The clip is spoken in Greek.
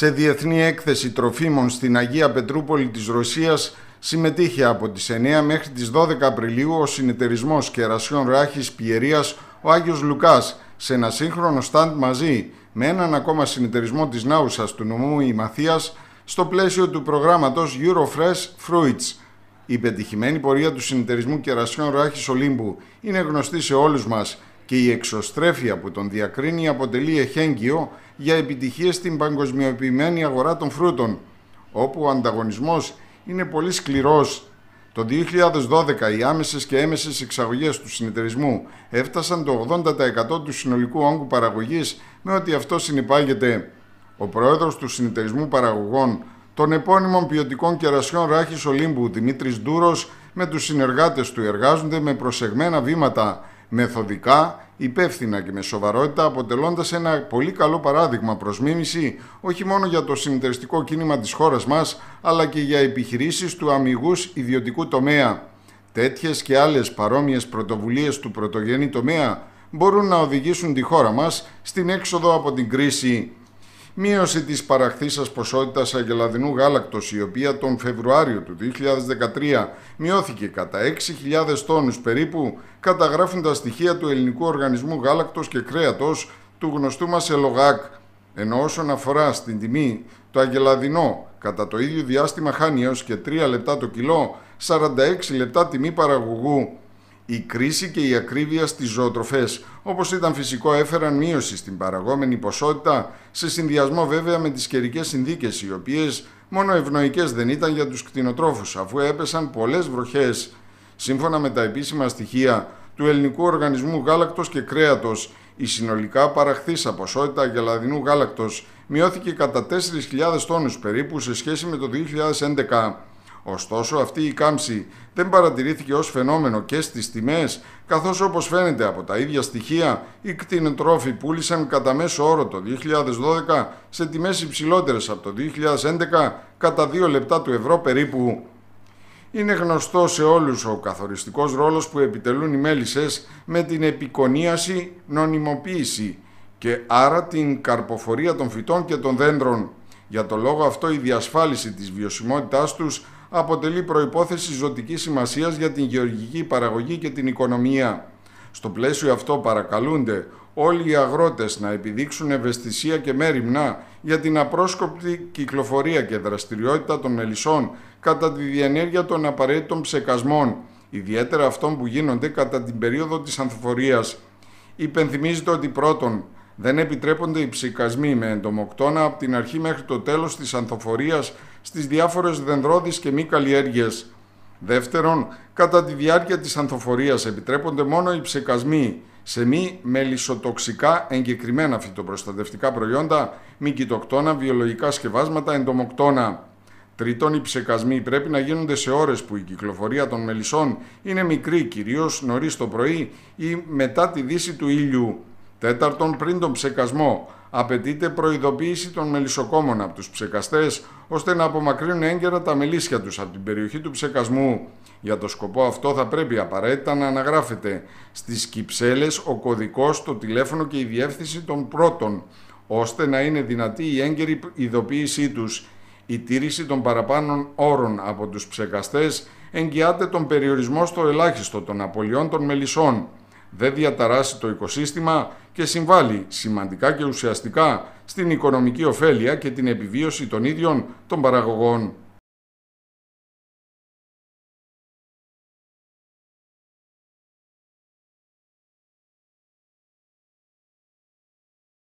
Σε διεθνή έκθεση τροφίμων στην Αγία Πετρούπολη της Ρωσίας συμμετείχε από τις 9 μέχρι τις 12 Απριλίου ο συνεταιρισμός κερασιών ράχης πιερίας ο Άγιος Λουκάς σε ένα σύγχρονο στάντ μαζί με έναν ακόμα συνεταιρισμό της Νάουσας του νομού Ημαθίας στο πλαίσιο του προγράμματος Eurofresh Fruits. Η πετυχημένη πορεία του συνεταιρισμού κερασιών ράχης Ολύμπου είναι γνωστή σε όλους μας και η εξωστρέφεια που τον διακρίνει αποτελεί εχέγγυο για επιτυχίες στην παγκοσμιοποιημένη αγορά των φρούτων, όπου ο ανταγωνισμός είναι πολύ σκληρός. Το 2012 οι άμεσες και έμεσες εξαγωγές του συνεταιρισμού έφτασαν το 80% του συνολικού όγκου παραγωγής με ότι αυτό συνεπάγεται. Ο πρόεδρος του συνεταιρισμού παραγωγών των επώνυμων ποιοτικών κερασιών Ράχης Ολύμπου, Δημήτρης Ντούρος, με τους συνεργάτες του εργάζονται με προσεγμένα βήματα μεθοδικά, υπεύθυνα και με σοβαρότητα, αποτελώντας ένα πολύ καλό παράδειγμα προς μίμηση όχι μόνο για το συνεταιριστικό κίνημα της χώρας μας, αλλά και για επιχειρήσεις του αμυγούς ιδιωτικού τομέα. Τέτοιες και άλλες παρόμοιες πρωτοβουλίες του πρωτογενή τομέα μπορούν να οδηγήσουν τη χώρα μας στην έξοδο από την κρίση μείωση της παραχθήσας ποσότητας αγελαδινού γάλακτος, η οποία τον Φεβρουάριο του 2013 μειώθηκε κατά 6.000 τόνους περίπου, καταγράφουν τα στοιχεία του Ελληνικού Οργανισμού Γάλακτος και Κρέατος του γνωστού μας ΕΛΟΓΑΚ, ενώ όσον αφορά στην τιμή, το αγελαδινό κατά το ίδιο διάστημα χάνει έως και 3 λεπτά το κιλό, 46 λεπτά τιμή παραγωγού, η κρίση και η ακρίβεια στις ζωοτροφές, όπως ήταν φυσικό, έφεραν μείωση στην παραγόμενη ποσότητα, σε συνδυασμό βέβαια με τις καιρικές συνθήκες, οι οποίες μόνο ευνοϊκές δεν ήταν για τους κτηνοτρόφους, αφού έπεσαν πολλές βροχές. Σύμφωνα με τα επίσημα στοιχεία του Ελληνικού Οργανισμού Γάλακτος και Κρέατος, η συνολικά παραχθήσα ποσότητα γελαδινού γάλακτος μειώθηκε κατά 4.000 τόνους περίπου σε σχέση με το 2011. Ωστόσο, αυτή η κάμψη δεν παρατηρήθηκε ως φαινόμενο και στις τιμές, καθώς όπως φαίνεται από τα ίδια στοιχεία, οι κτηνοτρόφοι πούλησαν κατά μέσο όρο το 2012 σε τιμές υψηλότερες από το 2011 κατά 2 λεπτά του ευρώ περίπου. Είναι γνωστό σε όλους ο καθοριστικός ρόλος που επιτελούν οι μέλισσες με την επικονίαση, νονιμοποίηση και άρα την καρποφορία των φυτών και των δέντρων. Για το λόγο αυτό η διασφάλιση της βιωσιμότητάς τους αποτελεί προϋπόθεση ζωτικής σημασίας για την γεωργική παραγωγή και την οικονομία. Στο πλαίσιο αυτό παρακαλούνται όλοι οι αγρότες να επιδείξουν ευαισθησία και μέρημνα για την απρόσκοπτη κυκλοφορία και δραστηριότητα των ελισσών κατά τη διενέργεια των απαραίτητων ψεκασμών, ιδιαίτερα αυτών που γίνονται κατά την περίοδο της ανθοφορίας. Υπενθυμίζεται ότι πρώτον, δεν επιτρέπονται οι ψεκασμοί με εντομοκτώνα από την αρχή μέχρι το τέλος της ανθοφορίας στις διάφορες δενδρώδεις και μη καλλιέργειες. Δεύτερον, κατά τη διάρκεια της ανθοφορίας επιτρέπονται μόνο οι ψεκασμοί σε μη μελισσοτοξικά εγκεκριμένα φυτοπροστατευτικά προϊόντα, μη κοιτοκτώνα, βιολογικά σκευάσματα, εντομοκτώνα. Τρίτον, οι ψεκασμοί πρέπει να γίνονται σε ώρες που η κυκλοφορία των μελισσών είναι μικρή, κυρίως νωρίς το πρωί ή μετά τη δύση του ήλιου. Τέταρτον, πριν τον ψεκασμό, απαιτείται προειδοποίηση των μελισσοκόμων από τους ψεκαστές, ώστε να απομακρύνουν έγκαιρα τα μελίσια τους από την περιοχή του ψεκασμού. Για το σκοπό αυτό θα πρέπει απαραίτητα να αναγράφεται στις κυψέλες ο κωδικός, το τηλέφωνο και η διεύθυνση των πρώτων, ώστε να είναι δυνατή η έγκαιρη ειδοποίησή τους. Η τήρηση των παραπάνω όρων από τους ψεκαστές εγγυάται τον περιορισμό στο ελάχιστο των απολειών των μελισσών δεν διαταράσει το οικοσύστημα και συμβάλλει σημαντικά και ουσιαστικά στην οικονομική ωφέλεια και την επιβίωση των ίδιων των παραγωγών.